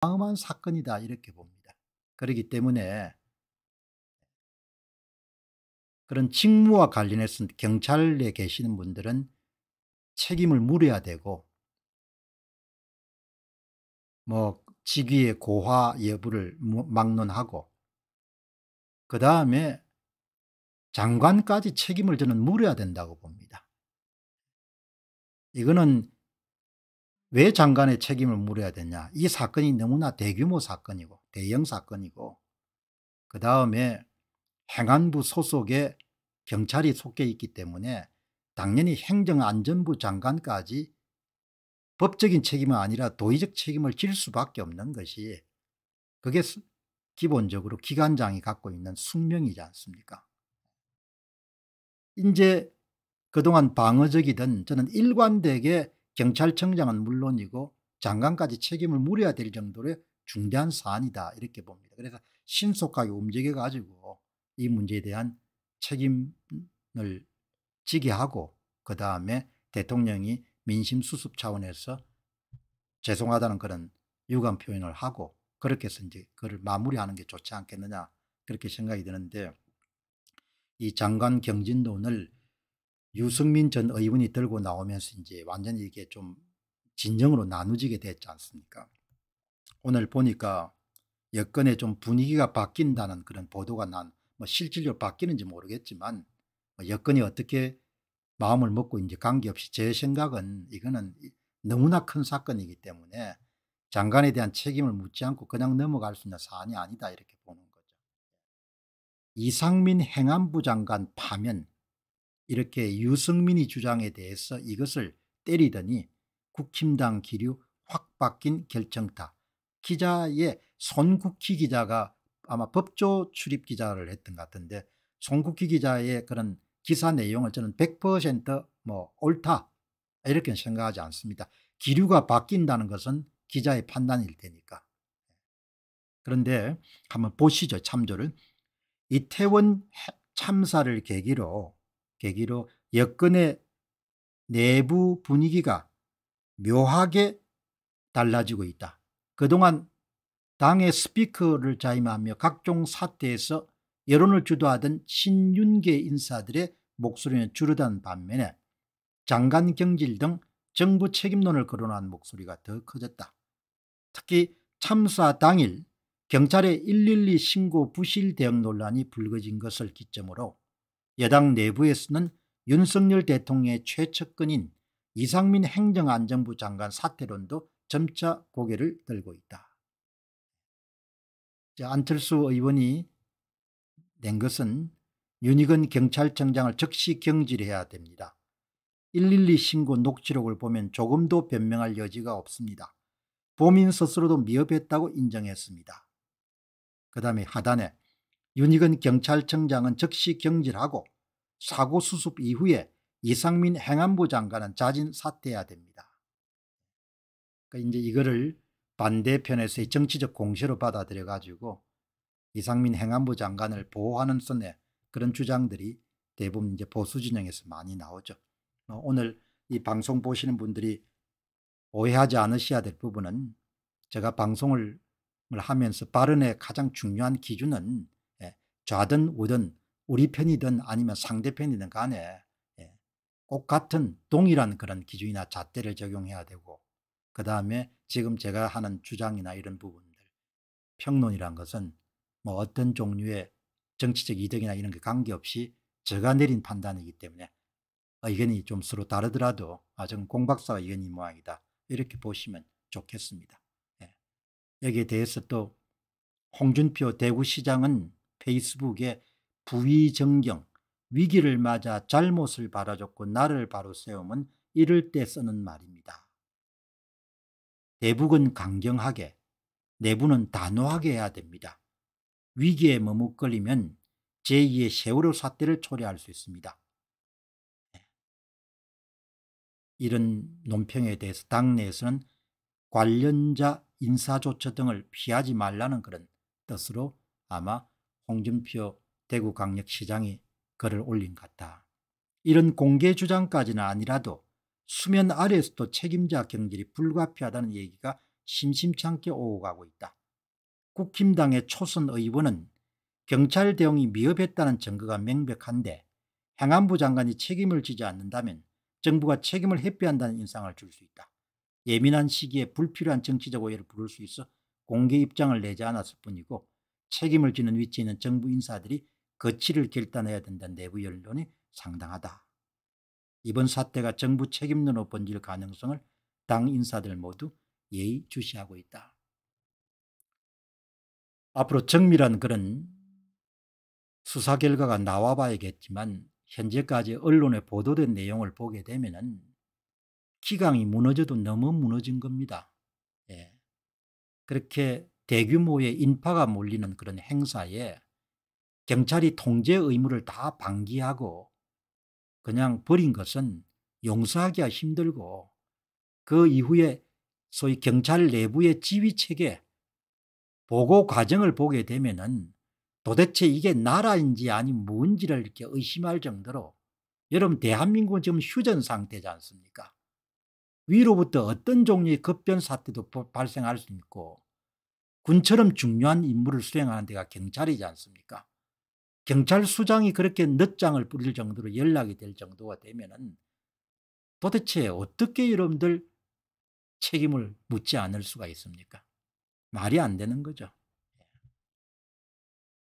망한 사건이다 이렇게 봅니다. 그렇기 때문에 그런 직무와 관련해서 경찰에 계시는 분들은 책임을 물어야 되고 뭐 직위의 고화 여부를 막론하고 그 다음에 장관까지 책임을 저는 물어야 된다고 봅니다. 이거는 왜 장관의 책임을 물어야 되냐. 이 사건이 너무나 대규모 사건이고 대형 사건이고 그 다음에 행안부 소속의 경찰이 속해 있기 때문에 당연히 행정안전부 장관까지 법적인 책임은 아니라 도의적 책임을 질 수밖에 없는 것이 그게 기본적으로 기관장이 갖고 있는 숙명이지 않습니까 이제 그동안 방어적이든 저는 일관되게 경찰청장은 물론이고 장관까지 책임을 물어야 될 정도의 중대한 사안이다 이렇게 봅니다. 그래서 신속하게 움직여가지고 이 문제에 대한 책임을 지게 하고 그 다음에 대통령이 민심 수습 차원에서 죄송하다는 그런 유감 표현을 하고 그렇게 해서 이제 그를 마무리하는 게 좋지 않겠느냐 그렇게 생각이 드는데 이 장관 경진론을 유승민 전 의원이 들고 나오면서 이제 완전히 이게 좀진정으로 나누지게 됐지 않습니까? 오늘 보니까 여건에 좀 분위기가 바뀐다는 그런 보도가 난 뭐 실질적으로 바뀌는지 모르겠지만 뭐 여건이 어떻게 마음을 먹고 이제 관계없이 제 생각은 이거는 너무나 큰 사건이기 때문에 장관에 대한 책임을 묻지 않고 그냥 넘어갈 수 있는 사안이 아니다 이렇게 보는 거죠. 이상민 행안부 장관 파면 이렇게 유승민이 주장에 대해서 이것을 때리더니 국힘당 기류 확 바뀐 결정타 기자의 손국희 기자가 아마 법조 출입 기자를 했던 것 같은데 손국희 기자의 그런 기사 내용을 저는 100%뭐 옳다 이렇게 생각하지 않습니다. 기류가 바뀐다는 것은 기자의 판단일 테니까. 그런데 한번 보시죠 참조를. 이태원 참사를 계기로 계기로 여건의 내부 분위기가 묘하게 달라지고 있다. 그동안 당의 스피커를 자임하며 각종 사태에서 여론을 주도하던 신윤계 인사들의 목소리는 줄어든 반면에 장관 경질 등 정부 책임론을 거론한 목소리가 더 커졌다. 특히 참사 당일 경찰의 112 신고 부실 대응 논란이 불거진 것을 기점으로 여당 내부에서는 윤석열 대통령의 최측근인 이상민 행정안전부 장관 사퇴론도 점차 고개를 들고 있다. 안철수 의원이 낸 것은 윤희근 경찰청장을 즉시 경질해야 됩니다. 112 신고 녹취록을 보면 조금도 변명할 여지가 없습니다. 범인 스스로도 미흡했다고 인정했습니다. 그 다음에 하단에 윤익은 경찰청장은 즉시 경질하고 사고 수습 이후에 이상민 행안부 장관은 자진 사퇴해야 됩니다. 그러니까 이제 이거를 반대편에서의 정치적 공세로 받아들여 가지고 이상민 행안부 장관을 보호하는 선에 그런 주장들이 대부분 이제 보수 진영에서 많이 나오죠. 어, 오늘 이 방송 보시는 분들이 오해하지 않으셔야 될 부분은 제가 방송을 하면서 발언의 가장 중요한 기준은 좌든 우든 우리 편이든 아니면 상대편이든 간에 예, 꼭 같은 동일한 그런 기준이나 잣대를 적용해야 되고 그 다음에 지금 제가 하는 주장이나 이런 부분들 평론이란 것은 뭐 어떤 종류의 정치적 이득이나 이런 게 관계없이 제가 내린 판단이기 때문에 의견이 좀 서로 다르더라도 아, 저건 공박사 의견이 모양이다 이렇게 보시면 좋겠습니다. 예. 여기에 대해서 또 홍준표 대구시장은 페이스북에 부위정경 위기를 맞아 잘못을 바라줬고 나를 바로 세움은 이럴 때 쓰는 말입니다. 대북은 강경하게 내부는 단호하게 해야 됩니다. 위기에 머뭇거리면 제2의 세월호 사태를 초래할 수 있습니다. 네. 이런 논평에 대해서 당내에서는 관련자 인사조처 등을 피하지 말라는 그런 뜻으로 아마 홍준표 대구광역시장이 글을 올린 같다. 이런 공개 주장까지는 아니라도 수면 아래에서도 책임자 경질이 불가피하다는 얘기가 심심찮게 오고가고 있다. 국힘당의 초선 의원은 경찰 대응이 미흡했다는 증거가 명백한데 행안부 장관이 책임을 지지 않는다면 정부가 책임을 회피한다는 인상을 줄 수 있다. 예민한 시기에 불필요한 정치적 오해를 부를 수 있어 공개 입장을 내지 않았을 뿐이고 책임을 지는 위치에 있는 정부 인사들이 거취를 결단해야 된다는 내부 연론이 상당하다. 이번 사태가 정부 책임론으로 번질 가능성을 당 인사들 모두 예의주시하고 있다. 앞으로 정밀한 그런 수사 결과가 나와 봐야겠지만 현재까지 언론에 보도된 내용을 보게 되면 은 기강이 무너져도 너무 무너진 겁니다. 예. 그렇게 대규모의 인파가 몰리는 그런 행사에 경찰이 통제 의무를 다 방기하고 그냥 버린 것은 용서하기가 힘들고 그 이후에 소위 경찰 내부의 지휘체계 보고 과정을 보게 되면은 도대체 이게 나라인지 아니 뭔지를 이렇게 의심할 정도로 여러분 대한민국은 지금 휴전 상태지 않습니까? 위로부터 어떤 종류의 급변 사태도 발생할 수 있고 군처럼 중요한 임무를 수행하는 데가 경찰이지 않습니까? 경찰 수장이 그렇게 늦장을 부릴 정도로 연락이 될 정도가 되면 도대체 어떻게 여러분들 책임을 묻지 않을 수가 있습니까? 말이 안 되는 거죠.